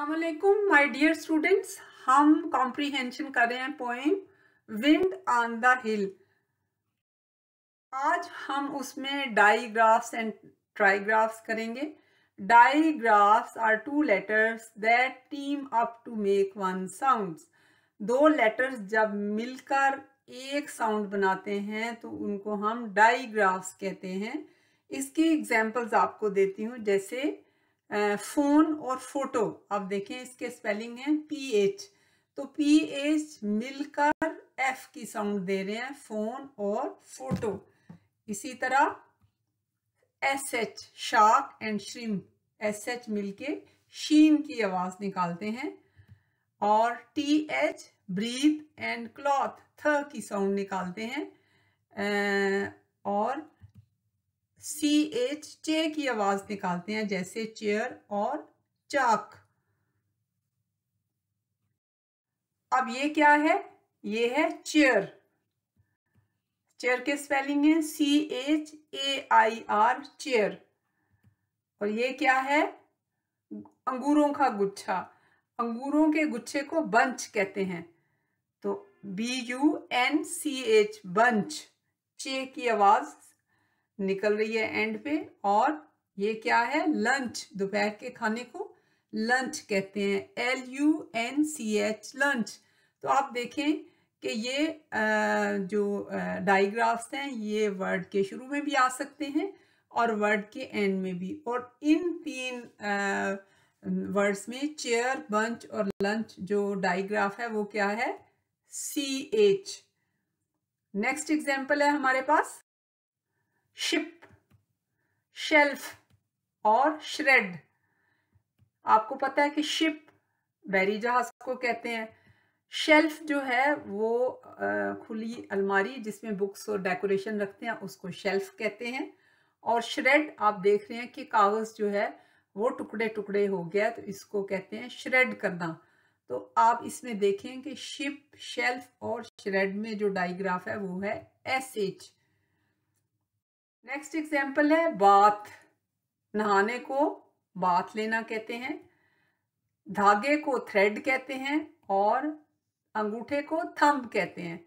असलकुम my dear students हम comprehension कर रहे हैं poem wind on the hill आज हम उसमें डाईग्राफ्स एंड ट्राईग्राफ्स करेंगे digraphs are two letters that team up to make one sounds दो लेटर्स जब मिलकर एक साउंड बनाते हैं तो उनको हम डाईग्राफ्स कहते हैं इसकी एग्जाम्पल्स आपको देती हूँ जैसे फ़ोन और फोटो आप देखें इसके स्पेलिंग है पी एच तो पी एच मिलकर एफ की साउंड दे रहे हैं फोन और फोटो इसी तरह S H shark and shrimp S H मिलके शीन की आवाज़ निकालते हैं और T H breath and cloth थ की साउंड निकालते हैं और सी एच चे की आवाज निकालते हैं जैसे चेयर और चाक अब ये क्या है ये है चेयर चेयर के स्पेलिंग है C H A I R chair और ये क्या है अंगूरों का गुच्छा अंगूरों के गुच्छे को बंच कहते हैं तो B U N C H bunch चे की आवाज निकल रही है एंड पे और ये क्या है लंच दोपहर के खाने को लंच कहते हैं L U N C H lunch तो आप देखें कि ये जो डाइग्राफ्स हैं ये वर्ड के शुरू में भी आ सकते हैं और वर्ड के एंड में भी और इन तीन वर्ड्स में चेयर बंच और लंच जो डाइग्राफ है वो क्या है सी एच नेक्स्ट एग्जाम्पल है हमारे पास शिप शेल्फ और श्रेड आपको पता है कि शिप बैरी जहाज को कहते हैं शेल्फ जो है वो खुली अलमारी जिसमें बुक्स और डेकोरेशन रखते हैं उसको शेल्फ कहते हैं और श्रेड आप देख रहे हैं कि कागज़ जो है वो टुकड़े टुकड़े हो गया तो इसको कहते हैं श्रेड करना तो आप इसमें देखें कि शिप शेल्फ और श्रेड में जो डाइग्राफ है वो है एस एच नेक्स्ट एग्जाम्पल है बाथ नहाने को बाथ लेना कहते हैं धागे को थ्रेड कहते हैं और अंगूठे को थंब कहते हैं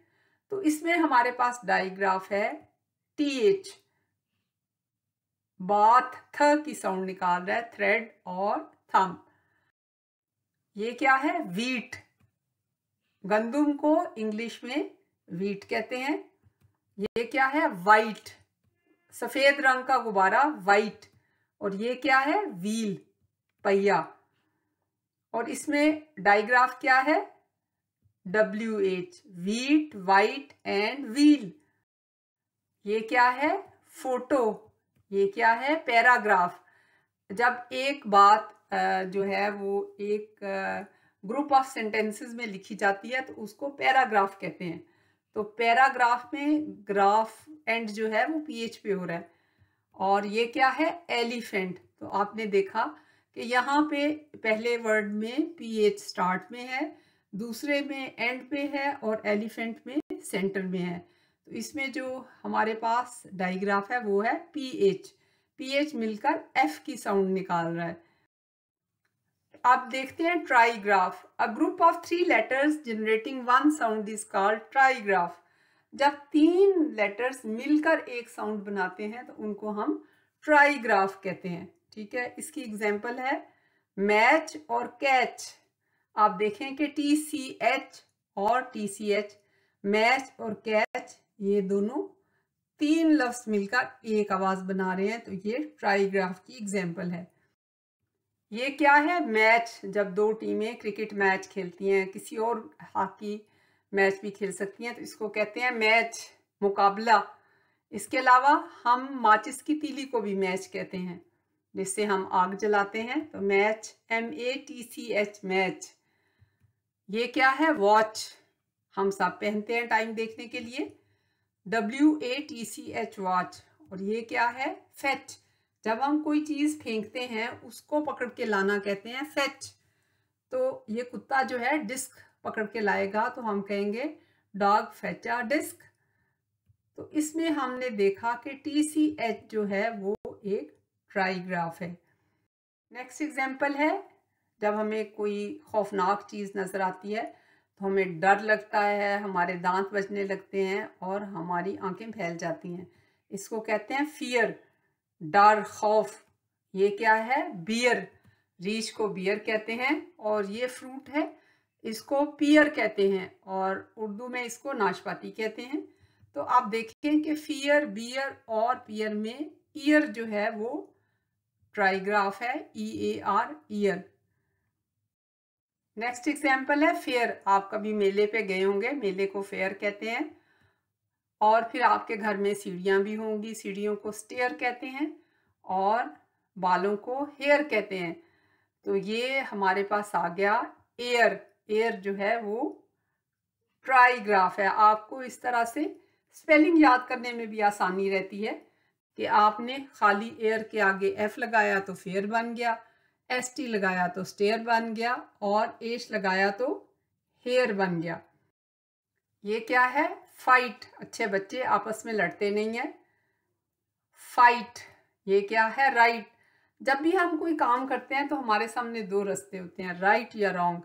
तो इसमें हमारे पास डाइग्राफ है टी एच बाथ थ की साउंड निकाल रहा है थ्रेड और थंब ये क्या है वीट गंदुम को इंग्लिश में वीट कहते हैं ये क्या है वाइट सफेद रंग का गुब्बारा वाइट और ये क्या है व्हील पहिया और इसमें डायग्राफ क्या है W H wheat white and wheel ये क्या है फोटो ये क्या है पैराग्राफ जब एक बात जो है वो एक ग्रुप ऑफ सेंटेंसेस में लिखी जाती है तो उसको पैराग्राफ कहते हैं तो पैराग्राफ में ग्राफ एंड जो है वो पी एच पे हो रहा है और ये क्या है एलिफेंट तो आपने देखा कि यहाँ पे पहले वर्ड में पी एच स्टार्ट में है दूसरे में एंड पे है और एलिफेंट में सेंटर में है तो इसमें जो हमारे पास डाइग्राफ है वो है पी एच पी एच मिलकर एफ की साउंड निकाल रहा है आप देखते हैं trigraph a group of three letters generating one sound is called trigraph जब तीन लेटर्स मिलकर एक साउंड बनाते हैं तो उनको हम ट्राईग्राफ कहते हैं ठीक है इसकी एग्जाम्पल है मैच और कैच आप देखें कि टी सी एच और टी सी एच मैच और कैच ये दोनों तीन लफ्स मिलकर एक आवाज़ बना रहे हैं तो ये ट्राईग्राफ की एग्जाम्पल है ये क्या है मैच जब दो टीमें क्रिकेट मैच खेलती हैं किसी और हॉकी मैच भी खेल सकती हैं तो इसको कहते हैं मैच मुकाबला इसके अलावा हम माचिस की तीली को भी मैच कहते हैं जिससे हम आग जलाते हैं तो match M A T C H match ये क्या है वॉच हम सब पहनते हैं टाइम देखने के लिए W A T C H watch और ये क्या है फैच जब हम कोई चीज़ फेंकते हैं उसको पकड़ के लाना कहते हैं फेच तो ये कुत्ता जो है डिस्क पकड़ के लाएगा तो हम कहेंगे डॉग फैचा डिस्क तो इसमें हमने देखा कि टी सी एच जो है वो एक ट्राईग्राफ है नेक्स्ट एग्जाम्पल है जब हमें कोई खौफनाक चीज़ नज़र आती है तो हमें डर लगता है हमारे दांत बजने लगते हैं और हमारी आंखें फैल जाती हैं इसको कहते हैं फियर डार खौफ ये क्या है बियर रीछ को बियर कहते हैं और ये फ्रूट है इसको पियर कहते हैं और उर्दू में इसको नाशपाती कहते हैं तो आप देखें कि फियर बियर और पियर में ईयर जो है वो ट्राइग्राफ है E A R ear next example है फेयर आप कभी मेले पे गए होंगे मेले को फेयर कहते हैं और फिर आपके घर में सीढ़ियाँ भी होंगी सीढ़ियों को स्टेयर कहते हैं और बालों को हेयर कहते हैं तो ये हमारे पास आ गया एयर एयर जो है वो ट्राईग्राफ है आपको इस तरह से स्पेलिंग याद करने में भी आसानी रहती है कि आपने खाली एयर के आगे एफ लगाया तो फेयर बन गया एस टी लगाया तो स्टेयर बन गया और एश लगाया तो हेयर बन गया ये क्या है फाइट अच्छे बच्चे आपस में लड़ते नहीं है फाइट ये क्या है राइट right. जब भी हम कोई काम करते हैं तो हमारे सामने दो रास्ते होते हैं राइट right या रॉन्ग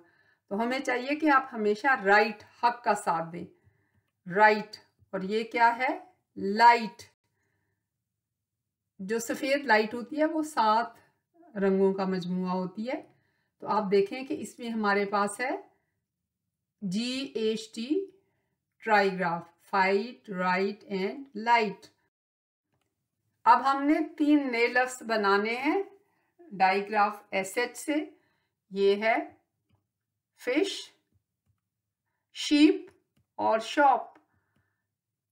तो हमें चाहिए कि आप हमेशा राइट right, हक का साथ दें राइट right. और ये क्या है लाइट जो सफ़ेद लाइट होती है वो सात रंगों का मजमू होती है तो आप देखें कि इसमें हमारे पास है G H T trigraph fight right and light अब हमने तीन नए लफ्स बनाने हैं डाइग्राफ एस एच से ये है फिश शीप और शॉप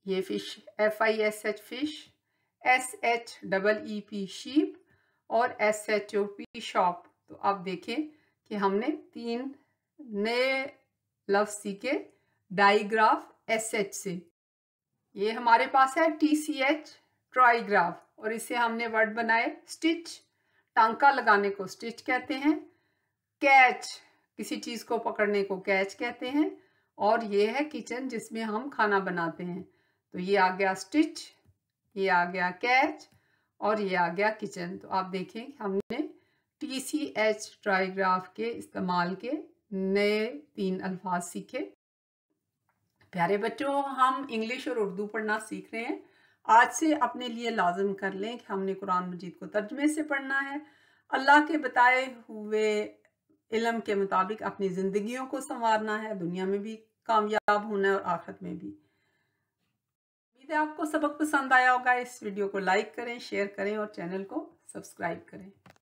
ये fish F I S H fish S H double E P sheep और S H O P shop तो अब देखें कि हमने तीन नए लफ्स सीखे डाइग्राफ एस एच से ये हमारे पास है टी सी एच ट्राइग्राफ और इसे हमने वर्ड बनाए स्टिच टांका लगाने को स्टिच कहते हैं कैच किसी चीज़ को पकड़ने को कैच कहते हैं और ये है किचन जिसमें हम खाना बनाते हैं तो ये आ गया स्टिच ये आ गया कैच और ये आ गया किचन तो आप देखें हमने टी सी एच ट्राईग्राफ के इस्तेमाल के नए तीन अल्फाज सीखे प्यारे बच्चों हम इंग्लिश और उर्दू पढ़ना सीख रहे हैं आज से अपने लिए लाजम कर लें कि हमने कुरान मजीद को तर्जमे से पढ़ना है अल्लाह के बताए हुए इलम के मुताबिक अपनी ज़िंदगियों को संवारना है दुनिया में भी कामयाब होना है और आखिरत में भी उम्मीद है आपको सबक पसंद आया होगा इस वीडियो को लाइक करें शेयर करें और चैनल को सब्सक्राइब करें